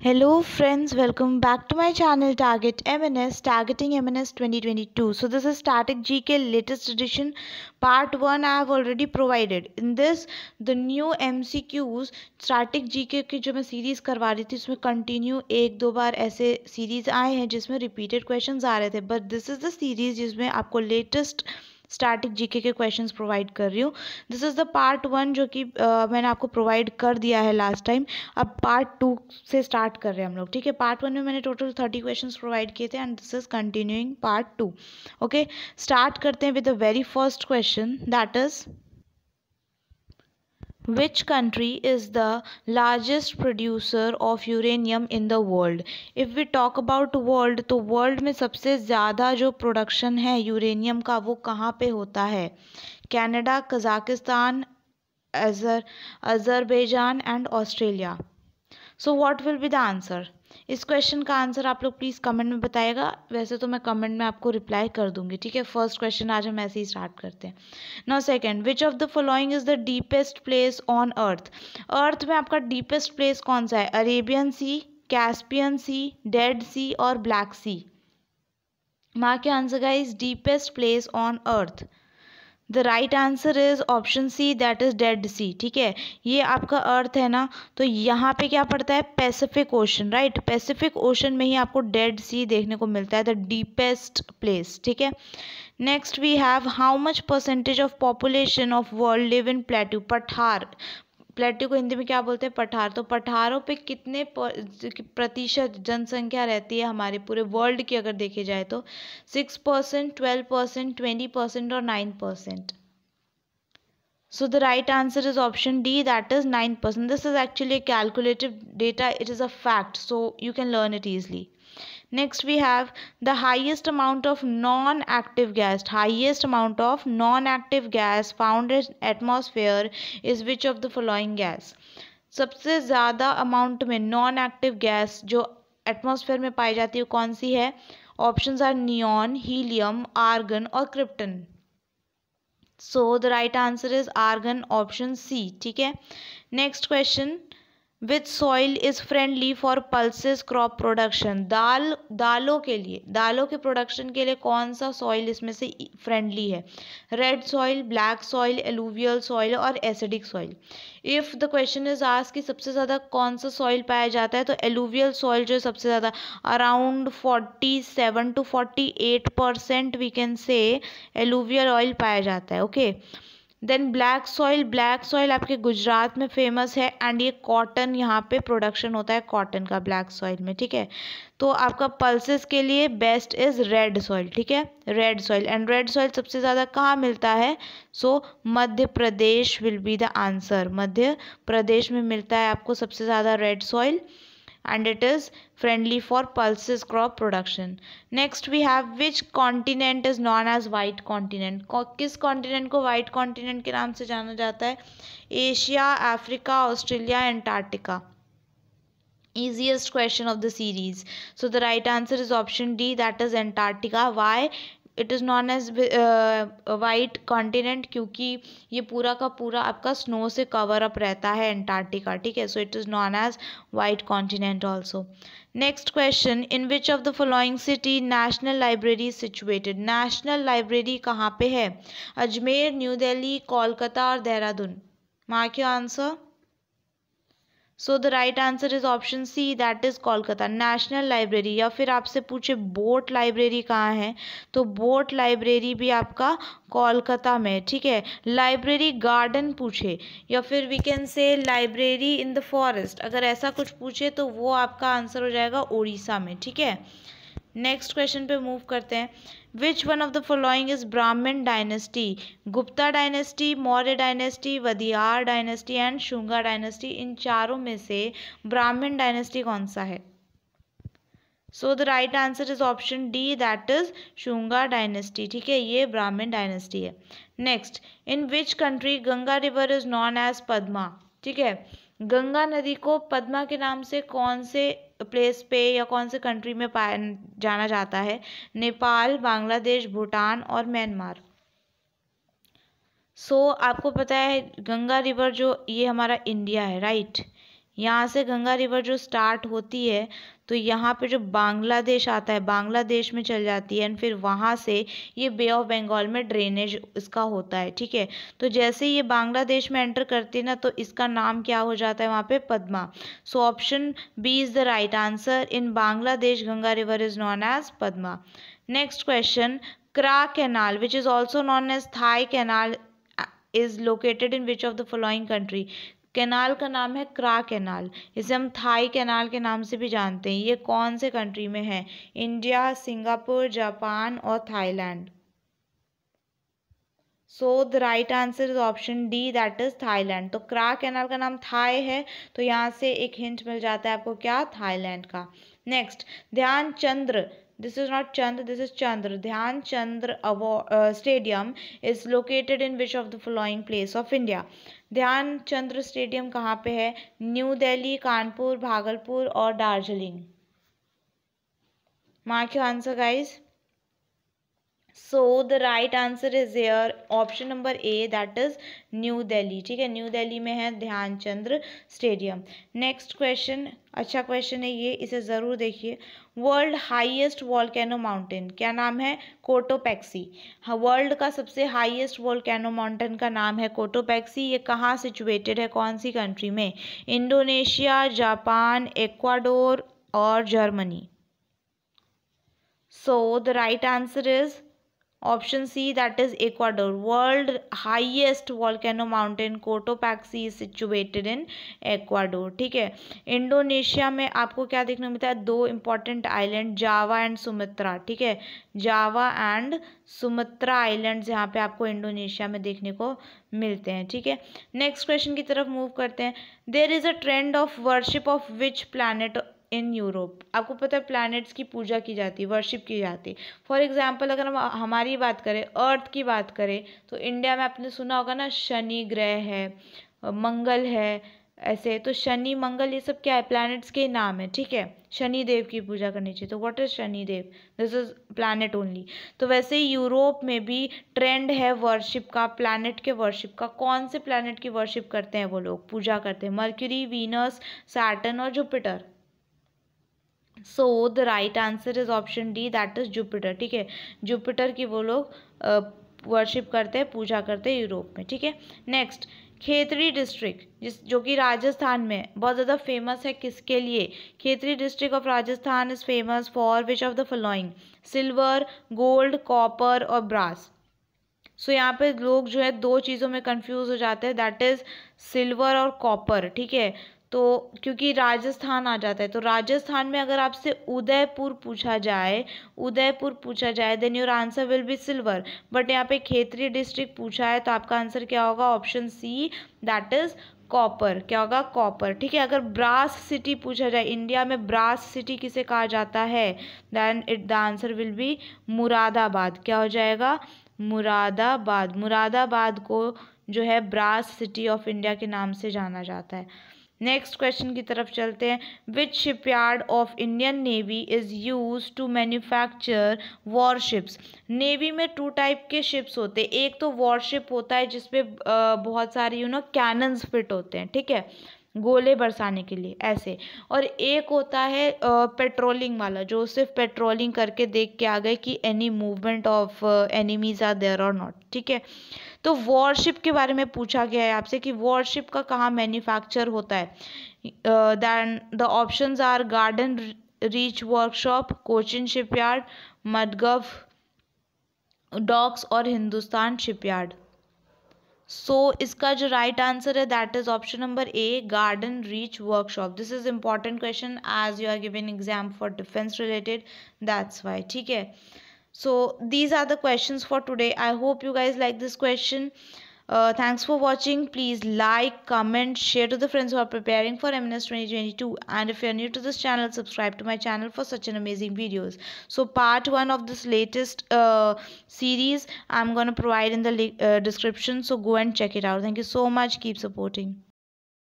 Hello friends, welcome back to my channel Target MNS, Targeting MNS 2022. So this is Static GK latest edition part 1 I have already provided. In this, the new MCQs Static GK की जो मैं series करवा रही थी उसमें continue एक दो बार ऐसे सीरीज़ आए हैं जिसमें रिपीटेड क्वेश्चंस आ रहे थे but this is the series जिसमें आपको लेटेस्ट स्टैटिक जीके के क्वेश्चंस प्रोवाइड कर रही हूँ this is the part one जो कि uh, मैंने आपको प्रोवाइड कर दिया है लास्ट टाइम अब पार्ट टू से स्टार्ट कर रहे हैं हम लोग ठीक है पार्ट वन में मैंने टोटल थर्टी क्वेश्चंस प्रोवाइड किए थे and this is continuing part two okay start करते हैं with the very first question that is Which country is the largest producer of uranium in the world? If we talk about world to world mein sabse zyada jo production hai uranium ka wo kahan pe hota hai Canada, Kazakhstan, Azer, Azerbaijan and Australia. So what will be the answer? इस question का answer आप लोग please comment में बताएगा वैसे तो मैं comment में आपको रिप्लाई कर दूंगी ठीक है फर्स्ट क्वेश्चन आज हम ऐसे ही स्टार्ट करते हैं now second which of the following is the deepest place on earth earth में आपका डीपेस्ट प्लेस कौन सा है Arabian Sea Caspian Sea Dead Sea और ब्लैक सी माँ के आंसर का is deepest place on earth the right answer is option C that is Dead Sea ठीक है ये आपका अर्थ है ना तो यहाँ पे क्या पड़ता है Pacific Ocean right Pacific Ocean में ही आपको डेड सी देखने को मिलता है द डीपेस्ट प्लेस ठीक है next we have how much percentage of population of world live in plateau पठार प्लेट्यू को हिंदी में क्या बोलते हैं पठार तो पठारों पे कितने प्रतिशत जनसंख्या रहती है हमारे पूरे वर्ल्ड की अगर देखे जाए तो six percent twelve percent twenty percent और nine percent so the right answer is option D that is nine percent this is actually calculative data it is a fact so you can learn it easily next we have the highest amount of non active gas highest amount of non active gas found in atmosphere is which of the following gas सबसे ज़्यादा amount में non active gas जो atmosphere में पाई जाती है कौन सी है options are neon helium argon और krypton so the right answer is argon option C ठीक है next question with soil is friendly for pulses crop production दाल दालों के लिए दालों के प्रोडक्शन के लिए कौन सा सॉइल इसमें से फ्रेंडली है red soil black soil alluvial soil और acidic soil if the question is आज कि सबसे ज़्यादा कौन सा सॉइल पाया जाता है तो एलुवियल सॉइल जो है सबसे ज़्यादा around forty seven to forty eight percent we can say alluvial oil पाया जाता है okay okay? Then black soil black soil आपके गुजरात में फेमस है एंड ये कॉटन यहाँ पे प्रोडक्शन होता है कॉटन का ब्लैक सॉइल में ठीक है तो आपका पल्सेस के लिए बेस्ट इज़ रेड सॉइल ठीक है red soil and red soil सबसे ज़्यादा कहाँ मिलता है so so, Madhya Pradesh will be the answer Madhya Pradesh में मिलता है आपको सबसे ज़्यादा red soil and it is friendly for pulses crop production. Next we have which continent is known as white continent. किस continent को white continent के नाम से जाना जाता है Asia, Africa, Australia, Antarctica. Easiest question of the series. So the right answer is option D that is Antarctica. Why? It is known as white continent क्योंकि ये पूरा का पूरा आपका स्नो से कवर अप रहता है एंटार्टिका ठीक है so it is known as white continent also next question in which of the following city national library situated national library कहाँ पे है अजमेर न्यू दिल्ली कोलकाता और Dehradun mark your answer so the right answer is option C that is Kolkata national library या फिर आपसे पूछे boat library कहाँ है तो बोट लाइब्रेरी भी आपका कोलकाता में ठीक है लाइब्रेरी गार्डन पूछे या फिर we can say library in the forest अगर ऐसा कुछ पूछे तो वो आपका आंसर हो जाएगा उड़ीसा में ठीक है नेक्स्ट क्वेश्चन पे मूव करते हैं which one of the following is Brahmin dynasty Gupta dynasty Maurya dynasty Wadiyar dynasty and Shunga dynasty इन चारों में से ब्राह्मण डायनेस्टी कौन सा है so the right answer is option D that is Shunga dynasty ठीक है ये ब्राह्मण डायनेस्टी है next in which country Ganga river is known as Padma ठीक है गंगा नदी को पद्मा के नाम से कौन से प्लेस पे या कौन से कंट्री में पाया जाना जाता है नेपाल बांग्लादेश भूटान और म्यांमार सो so, आपको पता है गंगा रिवर जो ये हमारा इंडिया है राइट right? यहाँ से गंगा रिवर जो स्टार्ट होती है तो यहाँ पे जो बांग्लादेश आता है बांग्लादेश में चल जाती है एंड फिर वहाँ से ये बे ऑफ बंगाल में ड्रेनेज इसका होता है ठीक है तो जैसे ये बांग्लादेश में एंटर करती है ना तो इसका नाम क्या हो जाता है वहाँ पे Padma so option B is the right answer in Bangladesh Ganga river is known as Padma next question Kra canal which is also known as Thai canal is located in which of the following country canal का नाम है क्रा canal इसे हम Thai canal के नाम से भी जानते हैं ये कौन से कंट्री में है इंडिया सिंगापुर जापान और Thailand so the right answer is option D that is Thailand तो क्रा कैनाल का नाम थाई है तो यहाँ से एक हिंट मिल जाता है आपको क्या थाईलैंड का next Dhyan Chandra this is not Chand, this is Chandra Dhyan Chandra अवॉ stadium is located in which of the following place of India Dhyan Chandra stadium कहाँ पे है न्यू दिल्ली कानपुर भागलपुर और Darjeeling mark answer guys so the right answer is here option number A that is New Delhi ठीक है New Delhi में है Dhyanchand stadium next question अच्छा question है ये इसे ज़रूर देखिए वर्ल्ड हाईएस्ट वॉल्केनो माउंटेन क्या नाम है कोटोपैक्सी हाँ वर्ल्ड का सबसे हाईएस्ट वॉल्केनो माउंटेन का नाम है कोटोपैक्सी ये कहाँ सिचुएटेड है कौन सी कंट्री में इंडोनेशिया जापान एक्वाडोर और Germany so the right answer is option C that is Ecuador world highest volcano mountain Cotopaxi is situated in Ecuador ठीक है इंडोनेशिया में आपको क्या देखने को मिलता है दो important island Java and Sumatra ठीक है जावा एंड सुमित्रा आइलैंड यहाँ पे आपको इंडोनेशिया में देखने को मिलते हैं ठीक है नेक्स्ट क्वेश्चन की तरफ मूव करते हैं there is a trend of worship of which planet in Europe आपको पता है प्लैनेट्स की पूजा की जाती है वर्शिप की जाती है फॉर एग्जांपल अगर हम हमारी बात करें अर्थ की बात करें तो इंडिया में आपने सुना होगा ना शनि ग्रह है मंगल है ऐसे तो शनि मंगल ये सब क्या है प्लैनेट्स के नाम है ठीक है शनि देव की पूजा करनी चाहिए तो what is Shani Dev this is planet only तो वैसे ही यूरोप में भी ट्रेंड है वर्शिप का प्लैनेट के वर्शिप का कौन से प्लैनेट की वर्शिप करते हैं वो लोग पूजा करते हैं मर्क्यूरी वीनस सैटर्न और Jupiter so the right answer is option D that is Jupiter ठीक है जुपिटर की वो लोग वर्शिप करते हैं पूजा करते हैं यूरोप में ठीक है नेक्स्ट खेतरी डिस्ट्रिक्ट जिस जो कि राजस्थान में बहुत ज़्यादा फेमस है किसके लिए Khetri district of Rajasthan is famous for which of the following silver gold copper और ब्रास सो यहाँ पे लोग जो है दो चीज़ों में कंफ्यूज हो जाते हैं दैट इज़ सिल्वर और कॉपर ठीक है तो क्योंकि राजस्थान आ जाता है तो राजस्थान में अगर आपसे उदयपुर पूछा जाए उदयपुर पूछा जाए then your answer will be silver but यहाँ पे खेत्रीय डिस्ट्रिक्ट पूछा है तो आपका आंसर क्या होगा option C that is copper क्या होगा कॉपर ठीक है अगर ब्रास सिटी पूछा जाए इंडिया में ब्रास सिटी किसे कहा जाता है then it the answer will be Moradabad क्या हो जाएगा मुरादाबाद मुरादाबाद को जो है ब्रास सिटी ऑफ इंडिया के नाम से जाना जाता है नेक्स्ट क्वेश्चन की तरफ चलते हैं which shipyard of Indian navy is use to manufacture warships navy में टू टाइप के शिप्स होते हैं एक तो वॉरशिप होता है जिसपे बहुत सारे यू नो कैनन्स फिट होते हैं ठीक है गोले बरसाने के लिए ऐसे और एक होता है पेट्रोलिंग वाला जो सिर्फ पेट्रोलिंग करके देख के आ गए कि any movement of enemies are there और नॉट ठीक है तो वॉरशिप के बारे में पूछा गया है आपसे कि वॉरशिप का कहाँ मैन्युफैक्चर होता है then the option are garden reach workshop Cochin shipyard Mazagon docks और हिंदुस्तान शिपयार्ड सो so, इसका जो राइट आंसर है that is option number A garden reach workshop this is important question as you are given exam for defence related that's why ठीक है so these are the question for today I hope you guys like this question Uh, thanks for watching. Please like, comment, share to the friends who are preparing for MNS 2022. And if you are new to this channel, subscribe to my channel for such an amazing videos. So part 1 of this latest uh, series, I'm going to provide in the uh, description. So go and check it out. Thank you so much. Keep supporting.